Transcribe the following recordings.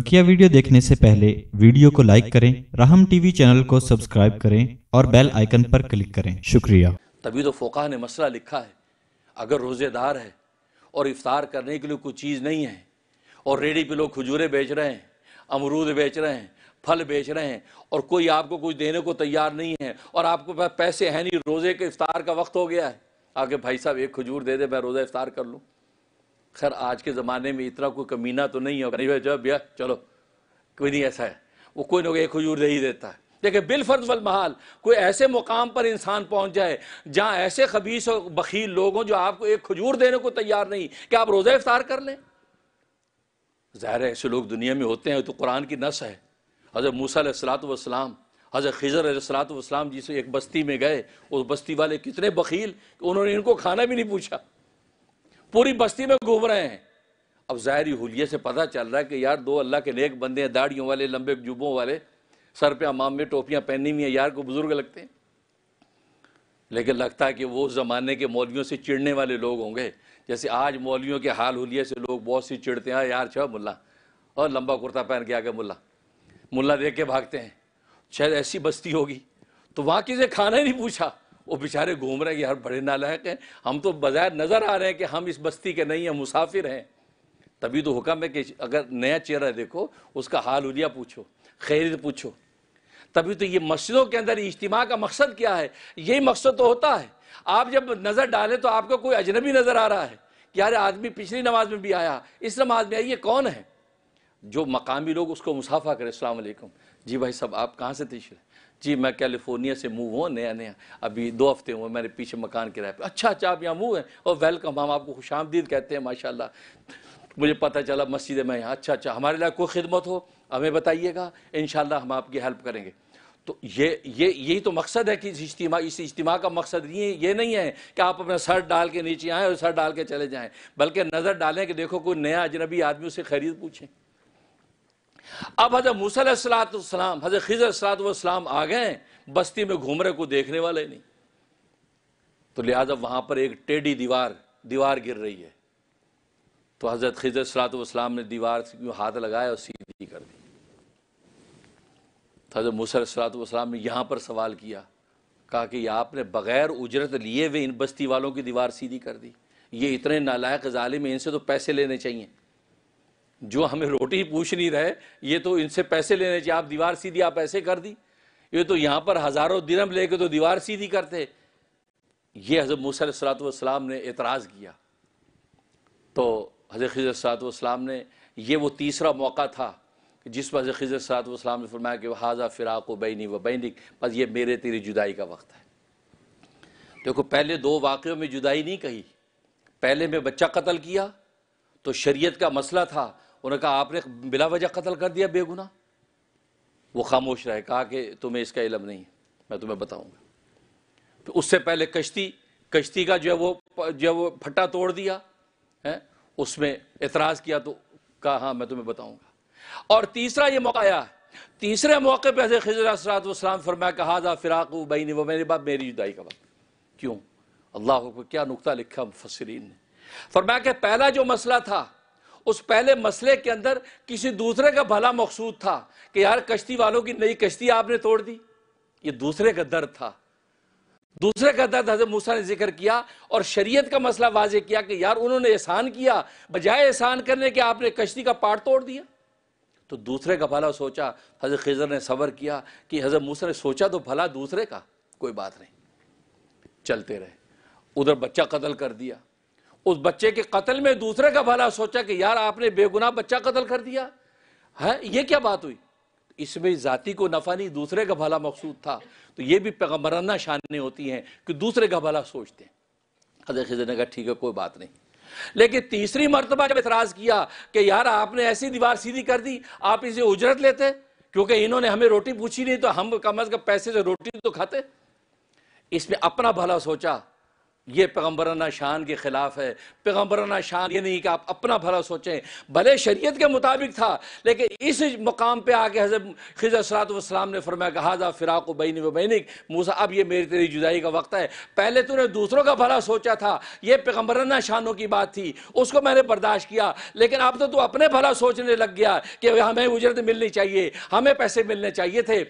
बकिया वीडियो देखने से पहले वीडियो को लाइक करें राहम टीवी चैनल को सब्सक्राइब करें और बेल आइकन पर क्लिक करें शुक्रिया तभी तो फोका ने मसला लिखा है अगर रोज़ेदार है और इफ्तार करने के लिए कोई चीज़ नहीं है और रेडी पे लोग खजूरें बेच रहे हैं अमरूद बेच रहे हैं फल बेच रहे हैं और कोई आपको कुछ देने को तैयार नहीं है और आपको पैसे हैं नहीं रोज़े के इफ्तार का वक्त हो गया है आगे भाई साहब एक खजूर दे दे मैं रोज़ा इफ्तार कर लूँ खैर आज के ज़माने में इतना कोई कमीना तो नहीं होगा नहीं भाई जब भैया चलो कोई नहीं ऐसा है वो कोई ना कोई एक हजूर दे ही देता है देखिए बिलफर्ज वल महाल कोई ऐसे मुकाम पर इंसान पहुंच जाए जहां ऐसे खबीस और बखील लोग हों जो आपको एक खजूर देने को तैयार नहीं कि आप रोज़ा इफ्तार कर लें ज़ाहिर है ऐसे लोग दुनिया में होते हैं तो कुरान की नस है हज़रत मूसा सलातम हज़रत खिजर सलातम जिसे एक बस्ती में गए उस बस्ती वाले कितने बखील उन्होंने इनको खाना भी नहीं पूछा पूरी बस्ती में घूम रहे हैं अब ज़ाहरी हुलिया से पता चल रहा है कि यार दो अल्लाह के नेक बंदे हैं दाढ़ियों वाले लंबे जुबों वाले सर पे अमाम में टोपियाँ पहनी हुई हैं यार को बुज़ुर्ग लगते हैं लेकिन लगता है कि वो ज़माने के मौलियों से चिड़ने वाले लोग होंगे जैसे आज मौलियों के हाल हुलिया से लोग बहुत सी चिड़ते हैं हाँ यार छ मुला और लंबा कुर्ता पहन के आगे मुला मुला देख के भागते हैं शायद ऐसी बस्ती होगी तो वहाँ किसी खाना ही नहीं पूछा वो बेचारे घूम रहे हैं यार बड़े नालायक हैं हम तो बाज़ार नज़र आ रहे हैं कि हम इस बस्ती के नहीं हैं मुसाफिर हैं तभी तो हुक्म है कि अगर नया चेहरा देखो उसका हाल उलिया पूछो खैरियत पूछो तभी तो ये मस्जिदों के अंदर इज्तिमा का मकसद क्या है यही मकसद तो होता है आप जब नज़र डालें तो आपको कोई अजनबी नज़र आ रहा है कि यार आदमी पिछली नमाज में भी आया इस नमाज में आई ये कौन है जो मकामी लोग उसको मुसाफा करें अलैक्म जी भाई साहब आप कहाँ से तशरे जी मैं कैलिफोर्निया से मूव हूँ नया नया अभी दो हफ्ते हुए मैंने पीछे मकान किराए पर अच्छा अच्छा आप यहाँ मूव हैं और वेलकम हम आपको खुश आमदीद कहते हैं माशाला मुझे पता चला मस्जिद में यहाँ अच्छा अच्छा हमारे लिए कोई खिदमत हो हमें बताइएगा इन हम आपकी हेल्प करेंगे तो ये ये यही तो मकसद है कि इस इज्तिमा इस इज्तिमा का मकसद ये ये नहीं है कि आप अपना सर डाल के नीचे आएँ और सर डाल के चले जाएँ बल्कि नज़र डालें कि देखो कोई नया अजनबी आदमी उसे खरीद पूछें अब हजर मूसलाम हजर खिजर सलातम आ गए बस्ती में घूम रहे को देखने वाले नहीं तो लिहाजा वहां पर एक टेढ़ी दीवार दीवार गिर रही है तो हजरत खिजर सलातम ने दीवार हाथ लगाया और सीधी कर दी तो हजरत मूसलाम ने यहां पर सवाल किया कहा कि आपने बगैर उजरत लिए हुए इन बस्ती वालों की दीवार सीधी कर दी ये इतने नालायक जालिम इनसे तो पैसे लेने चाहिए जो हमें रोटी पूछ नहीं रहे ये तो इनसे पैसे लेने चाहिए आप दीवार सीधी आप ऐसे कर दी ये तो यहाँ पर हज़ारों दिनम लेके तो दीवार सीधी करते ये हज़रत मूसलाम ने एतराज़ किया तो हज़रत सलातम ने ये वो तीसरा मौका था जिस पर हज़रत सलातम ने फरमाया कि हाजा फ़िराक व बैनी व बैनिक बस ये मेरे तेरी जुदाई का वक्त है देखो पहले दो वाक़ों में जुदाई नहीं कही पहले में बच्चा कत्ल किया तो शरीयत का मसला था उन्होंने कहा आपने बिला वजह कत्ल कर दिया बेगुना वो खामोश रहे कहा कि तुम्हें इसका इलम नहीं है मैं तुम्हें बताऊंगा तो उससे पहले कश्ती कश्ती का जो है वो जो है वो फट्टा तोड़ दिया है उसमें इतराज़ किया तो कहा हाँ मैं तुम्हें बताऊँगा और तीसरा ये मौका आया तीसरे मौके पर हजरत खजरातम फरमाया कहा जा फिराक नहीं वो मेरे बाप मेरी जुदाई का बात क्यों अल्लाह को क्या नुकता लिखा मुफसरीन ने फरमाया कि पहला जो मसला था उस पहले मसले के अंदर किसी दूसरे का भला मकसूद था कि यार कश्ती वालों की नई कश्ती आपने तोड़ दी ये दूसरे का दर्द था दूसरे का दर्द हजरत मूसा ने जिक्र किया और शरीयत का मसला वाजे किया कि यार उन्होंने एहसान किया बजाय एहसान करने के आपने कश्ती का पार तोड़ दिया तो दूसरे का भला सोचा हजरत खजर ने सबर किया कि हजरत मूसा ने सोचा तो भला दूसरे का कोई बात नहीं चलते रहे उधर बच्चा कत्ल कर दिया उस बच्चे के कत्ल में दूसरे का भला सोचा कि यार आपने बेगुनाह बच्चा कत्ल कर दिया है ये क्या बात हुई इसमें जाति को नफ़ा नहीं दूसरे का भला मकसूद था तो ये भी पैगम्बराना शान होती हैं कि दूसरे का भला सोचते हैं हजर खजर ने कहा ठीक है कोई बात नहीं लेकिन तीसरी मरतबा जब एतराज़ किया कि यार आपने ऐसी दीवार सीधी कर दी आप इसे उजरत लेते क्योंकि इन्होंने हमें रोटी पूछी नहीं तो हम कम अज़ कम पैसे से रोटी तो खाते इसमें अपना भला सोचा ये पैगम्बराना शान के ख़िलाफ़ है पैगम्बराना शान ये नहीं कि आप अपना भला सोचें भले शरीयत के मुताबिक था लेकिन इस मुकाम पर आके हज़रत खिज सलातम ने फरमाया कहा हाजा फ़िराक बैन बैनिक मूसा अब ये मेरी तेरी जुदाई का वक्त है पहले तूने दूसरों का भला सोचा था ये पैगम्बराना शानों की बात थी उसको मैंने बर्दाश्त किया लेकिन अब तो तू अपने भला सोचने लग गया कि हमें उजरत मिलनी चाहिए हमें पैसे मिलने चाहिए थे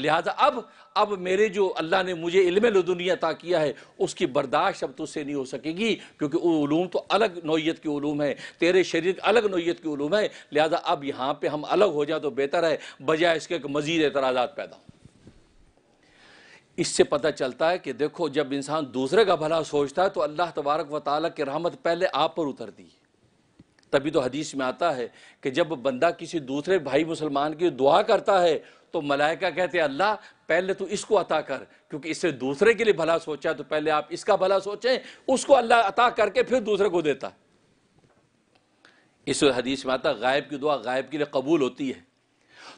लिहाजा अब अब मेरे जो अल्लाह ने मुझे इल्म दुनिया अता किया है उसकी बर्दाश्त शब्द उससे नहीं हो सकेगी क्योंकि वोम तो अलग नोयत की ूम है तेरे शरीर अलग नोयत की ूम है लिहाजा अब यहाँ पर हम अलग हो जाए तो बेहतर है बजाय इसके मज़ीद एतराज़ा पैदा हो इससे पता चलता है कि देखो जब इंसान दूसरे का भला सोचता है तो अल्लाह तबारक व ताली की रहमत पहले आप पर उतरती है तभी तो हदीस में आता है कि जब बंदा किसी दूसरे भाई मुसलमान की दुआ करता है तो मलाइका कहते हैं अल्लाह पहले तो इसको अता कर क्योंकि इससे दूसरे के लिए भला सोचा तो पहले आप इसका भला सोचें उसको अल्लाह अता करके फिर दूसरे को देता इस हदीस में आता गायब की दुआ गायब के लिए कबूल होती है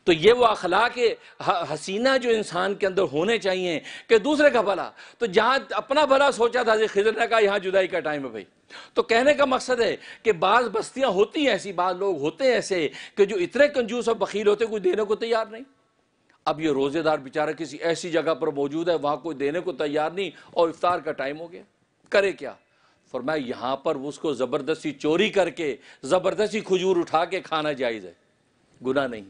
तो ये वो अखलाक हसीना जो इंसान के अंदर होने चाहिए कि दूसरे का भला तो जहाँ अपना भला सोचा था खिजर का कहा यहाँ जुदाई का टाइम है भाई तो कहने का मकसद है कि बाज़ बस्तियाँ होती हैं ऐसी बाज़ लोग होते हैं ऐसे कि जो इतने कंजूस और बकील होते कोई देने को तैयार नहीं अब ये रोज़ेदार बेचारा किसी ऐसी जगह पर मौजूद है वहाँ कोई देने को तैयार नहीं और इफ्तार का टाइम हो गया करे क्या फरमाया यहाँ पर उसको ज़बरदस्ती चोरी करके ज़बरदस्ती खजूर उठा के खाना जायज़ है गुना नहीं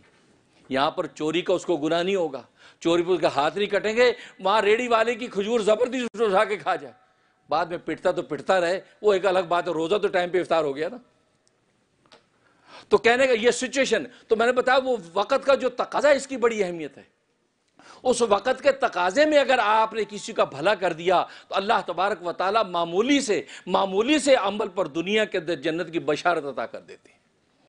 यहां पर चोरी का उसको गुना नहीं होगा चोरी पर उसका हाथ नहीं कटेंगे वहां रेडी वाले की खजूर ज़बरदस्ती उठा के खा जाए बाद में पिटता तो पिटता रहे वो एक अलग बात है रोज़ा तो टाइम पे इफ्तार हो गया ना तो कहने का ये सिचुएशन तो मैंने बताया वो वक़्त का जो तकाजा इसकी बड़ी अहमियत है उस वक़्त के तकाजे में अगर आपने किसी का भला कर दिया तो अल्लाह तबारक वाली मामूली से मामूली से अमल पर दुनिया के जन्नत की बशारत अता कर देते हैं